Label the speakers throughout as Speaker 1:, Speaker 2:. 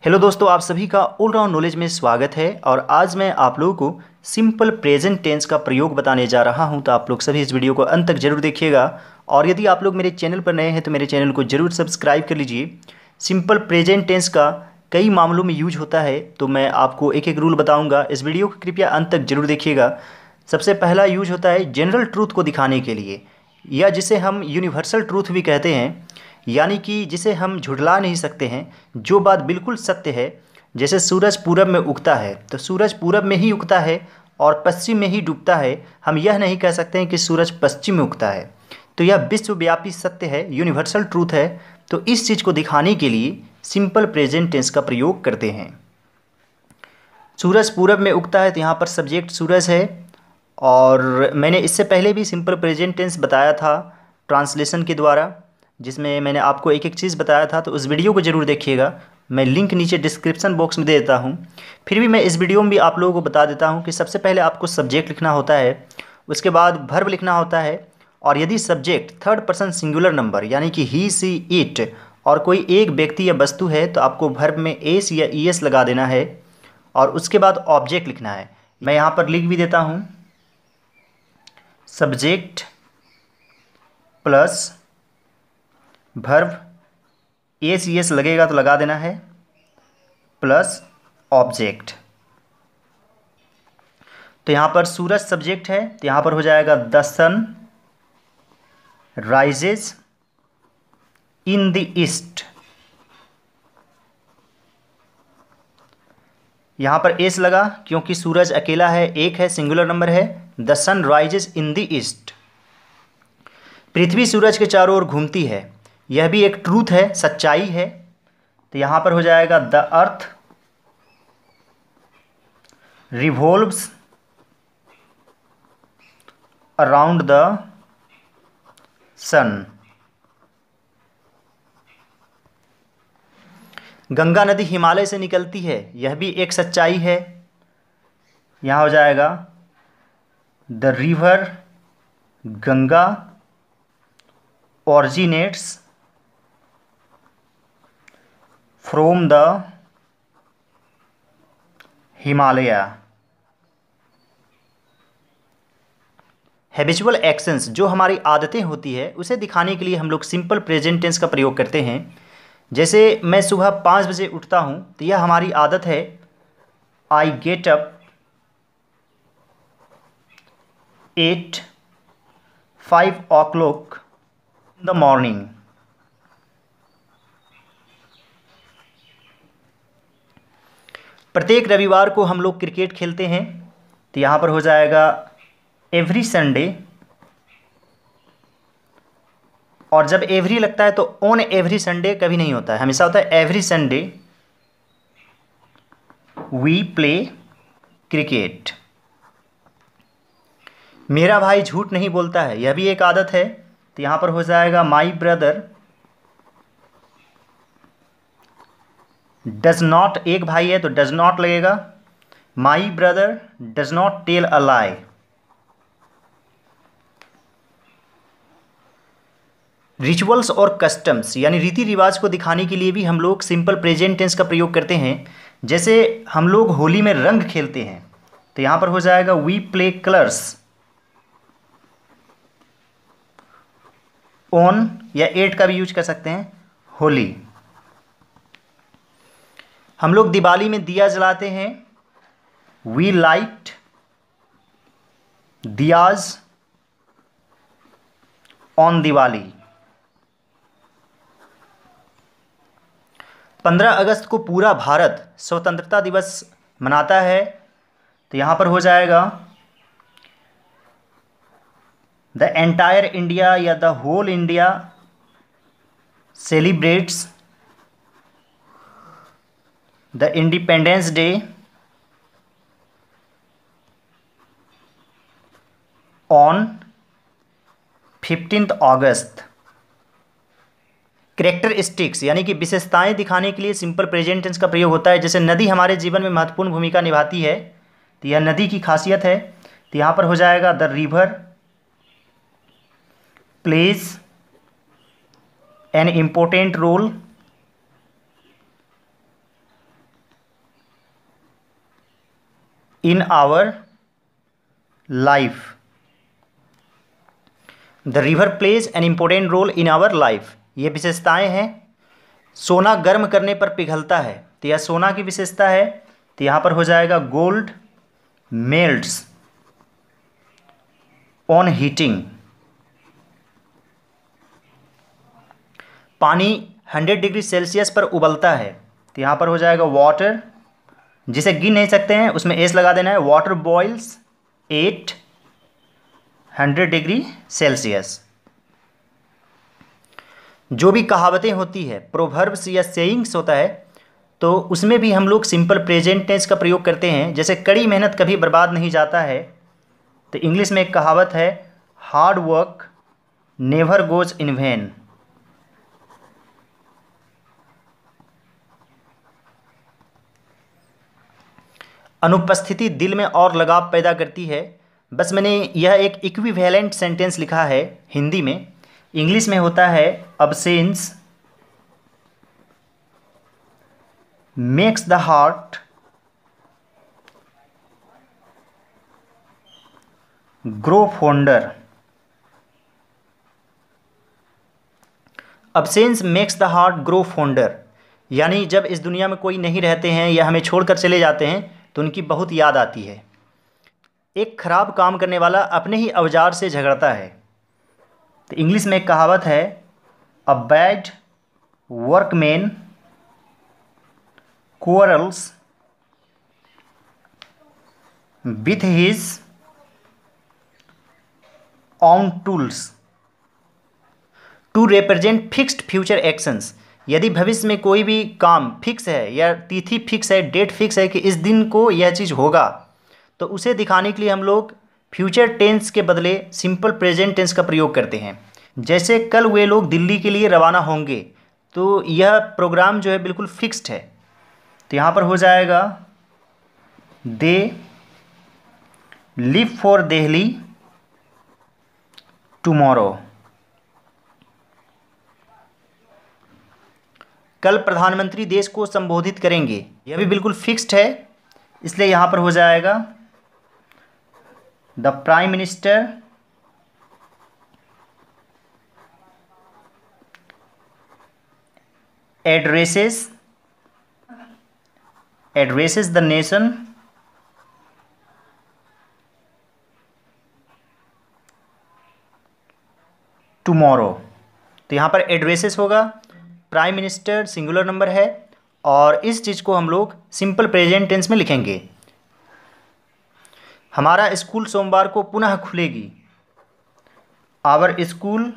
Speaker 1: hello दोस्तों आप सभी का ऑलराउंड नॉलेज में स्वागत है और आज मैं आप लोगों को सिंपल प्रेजेंट टेंस का प्रयोग बताने जा रहा हूं तो आप लोग सभी इस वीडियो को अंत तक जरूर देखिएगा और यदि आप लोग मेरे चैनल पर नए हैं तो मेरे चैनल को जरूर सब्सक्राइब कर लीजिए सिंपल प्रेजेंट टेंस का कई मामलों में यूज होता है तो मैं आपको एक एक रूल बताऊँगा इस वीडियो को कृपया अंत तक जरूर देखिएगा सबसे पहला यूज होता है जनरल ट्रूथ को दिखाने के लिए या जिसे हम यूनिवर्सल ट्रूथ भी कहते हैं यानी कि जिसे हम झुठला नहीं सकते हैं जो बात बिल्कुल सत्य है जैसे सूरज पूरब में उगता है तो सूरज पूरब में ही उगता है और पश्चिम में ही डूबता है हम यह नहीं कह सकते हैं कि सूरज पश्चिम में उगता है तो यह विश्वव्यापी सत्य है यूनिवर्सल ट्रूथ है तो इस चीज़ को दिखाने के लिए सिंपल प्रेजेंट टेंस का प्रयोग करते हैं सूरज पूरब में उगता है तो यहाँ पर सब्जेक्ट सूरज है और मैंने इससे पहले भी सिंपल प्रेजेंट टेंस बताया था ट्रांसलेशन के द्वारा जिसमें मैंने आपको एक एक चीज़ बताया था तो उस वीडियो को ज़रूर देखिएगा मैं लिंक नीचे डिस्क्रिप्शन बॉक्स में दे देता हूँ फिर भी मैं इस वीडियो में भी आप लोगों को बता देता हूँ कि सबसे पहले आपको सब्जेक्ट लिखना होता है उसके बाद भर्व लिखना होता है और यदि subject third person singular number यानी कि ही सी इट और कोई एक व्यक्ति या वस्तु है तो आपको भर्व में एस या ई एस लगा देना है और उसके बाद ऑब्जेक्ट लिखना है मैं यहाँ पर लिख भी देता हूँ subject plus verb A C S लगेगा तो लगा देना है प्लस ऑब्जेक्ट तो यहां पर सूरज सब्जेक्ट है तो यहां पर हो जाएगा the sun rises in the east यहाँ पर एस लगा क्योंकि सूरज अकेला है एक है सिंगुलर नंबर है the sun rises in the east पृथ्वी सूरज के चारों ओर घूमती है यह भी एक ट्रूथ है सच्चाई है तो यहाँ पर हो जाएगा the earth revolve around the sun Ganga नदी हिमालय से निकलती है यह भी एक सच्चाई है यहाँ हो जाएगा the river Ganga originates from the Himalaya habitual actions जो हमारी आदतें होती है उसे दिखाने के लिए हम लोग सिंपल प्रेजेंट टेंस का प्रयोग करते हैं जैसे मैं सुबह पाँच बजे उठता हूँ तो यह हमारी आदत है I get up at five o'clock in the morning प्रत्येक रविवार को हम लोग क्रिकेट खेलते हैं तो यहाँ पर हो जाएगा एवरी संडे और जब एवरी लगता है तो ऑन एवरी संडे कभी नहीं होता है हमेशा होता है every Sunday we play cricket मेरा भाई झूठ नहीं बोलता है यह भी एक आदत है तो यहां पर हो जाएगा माई ब्रदर डज नॉट एक भाई है तो डज नॉट लगेगा my brother does not tell a lie rituals और कस्टम्स यानी रीति रिवाज को दिखाने के लिए भी हम लोग सिंपल प्रेजेंट टेंस का प्रयोग करते हैं जैसे हम लोग होली में रंग खेलते हैं तो यहां पर हो जाएगा वी प्ले कलर्स ऑन या एट का भी यूज कर सकते हैं होली हम लोग दिवाली में दिया जलाते हैं we light diyas on Diwali पंद्रह अगस्त को पूरा भारत स्वतंत्रता दिवस मनाता है तो यहाँ पर हो जाएगा द एंटायर इंडिया या the whole India celebrates the independence day on fifteenth August characteristics यानी कि विशेषताएं दिखाने के लिए सिंपल प्रेजेंट टेंस का प्रयोग होता है जैसे नदी हमारे जीवन में महत्वपूर्ण भूमिका निभाती है तो यह नदी की खासियत है तो यहाँ पर हो जाएगा the river plays an important role in our life the river plays an important role in our life ये विशेषताएं हैं सोना गर्म करने पर पिघलता है तो यह सोना की विशेषता है तो यहां पर हो जाएगा गोल्ड मेल्ट्स ऑन हीटिंग पानी 100 डिग्री सेल्सियस पर उबलता है तो यहां पर हो जाएगा वाटर जिसे गिन नहीं सकते हैं उसमें एस लगा देना है water boils at hundred degree Celsius जो भी कहावतें होती है प्रोवर्ब्स या सेइंग्स होता है तो उसमें भी हम लोग सिंपल प्रेजेंट टेंस का प्रयोग करते हैं जैसे कड़ी मेहनत कभी बर्बाद नहीं जाता है तो इंग्लिश में एक कहावत है hard work never goes in vain अनुपस्थिति दिल में और लगाव पैदा करती है बस मैंने यह एक इक्विवेलेंट सेंटेंस लिखा है हिंदी में इंग्लिश में होता है absence makes the heart grow fonder absence makes the heart grow fonder यानी जब इस दुनिया में कोई नहीं रहते हैं या हमें छोड़कर चले जाते हैं तो उनकी बहुत याद आती है एक खराब काम करने वाला अपने ही औजार से झगड़ता है तो इंग्लिश में एक कहावत है a bad workman quarrels with his own tools to represent fixed future actions यदि भविष्य में कोई भी काम फिक्स है या तिथि फिक्स है डेट फिक्स है कि इस दिन को यह चीज़ होगा तो उसे दिखाने के लिए हम लोग फ्यूचर टेंस के बदले सिंपल प्रेजेंट टेंस का प्रयोग करते हैं जैसे कल वे लोग दिल्ली के लिए रवाना होंगे तो यह प्रोग्राम जो है बिल्कुल फिक्स्ड है तो यहाँ पर हो जाएगा they leave for Delhi tomorrow कल प्रधानमंत्री देश को संबोधित करेंगे यह भी बिल्कुल फिक्स्ड है इसलिए यहाँ पर हो जाएगा the prime minister addresses addresses the nation tomorrow तो यहाँ पर एड्रेसेस होगा प्राइम मिनिस्टर सिंगुलर नंबर है और इस चीज़ को हम लोग सिंपल प्रेजेंट टेंस में लिखेंगे हमारा स्कूल सोमवार को पुनः खुलेगी आवर स्कूल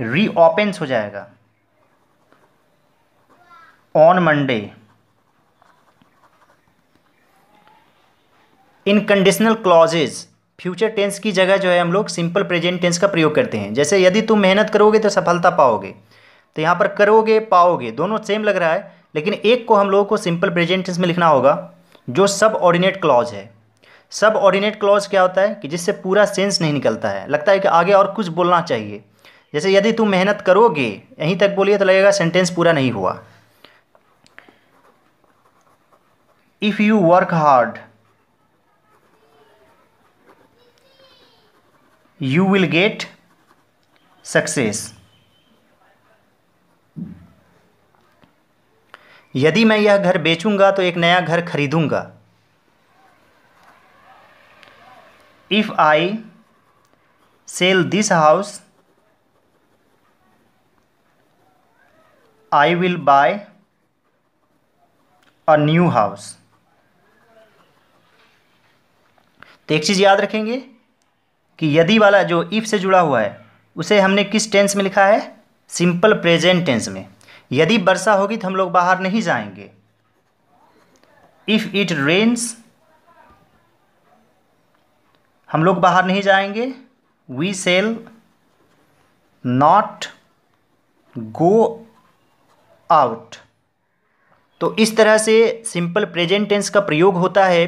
Speaker 1: रीओपेंस हो जाएगा on Monday in conditional clauses future tense की जगह जो है हम लोग सिंपल प्रेजेंट टेंस का प्रयोग करते हैं जैसे यदि तुम मेहनत करोगे तो सफलता पाओगे तो यहाँ पर करोगे पाओगे दोनों सेम लग रहा है लेकिन एक को हम लोगों को सिंपल प्रेजेंट टेंस में लिखना होगा जो सब ऑर्डिनेट क्लॉज है सब ऑर्डिनेट क्लॉज क्या होता है कि जिससे पूरा सेंस नहीं निकलता है लगता है कि आगे और कुछ बोलना चाहिए जैसे यदि तुम मेहनत करोगे यहीं तक बोलिए तो लगेगा सेंटेंस पूरा नहीं हुआ if you work hard you will get success यदि मैं यह घर बेचूंगा तो एक नया घर खरीदूंगा if I sell this house I will buy a new house तो एक चीज़ याद रखेंगे कि यदि वाला जो इफ़ से जुड़ा हुआ है उसे हमने किस टेंस में लिखा है सिंपल प्रेजेंट टेंस में यदि वर्षा होगी तो हम लोग बाहर नहीं जाएंगे इफ़ इट रेन्स हम लोग बाहर नहीं जाएंगे we shall not go out तो इस तरह से सिंपल प्रेजेंट टेंस का प्रयोग होता है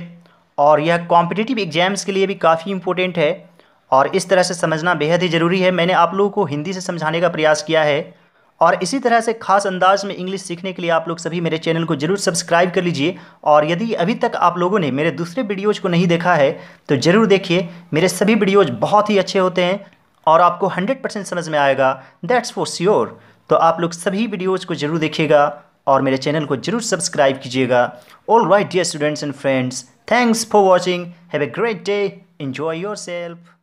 Speaker 1: और यह कॉम्पिटिटिव एग्जाम्स के लिए भी काफ़ी इम्पोर्टेंट है और इस तरह से समझना बेहद ही ज़रूरी है मैंने आप लोगों को हिंदी से समझाने का प्रयास किया है और इसी तरह से खास अंदाज में इंग्लिश सीखने के लिए आप लोग सभी मेरे चैनल को जरूर सब्सक्राइब कर लीजिए और यदि अभी तक आप लोगों ने मेरे दूसरे वीडियोज़ को नहीं देखा है तो ज़रूर देखिए मेरे सभी वीडियोज़ बहुत ही अच्छे होते हैं और आपको हंड्रेड परसेंट समझ में आएगा दैट्स फॉर श्योर तो आप लोग सभी वीडियोज़ को ज़रूर देखिएगा और मेरे चैनल को जरूर सब्सक्राइब कीजिएगा all right dear students and friends thanks for watching have a great day enjoy your self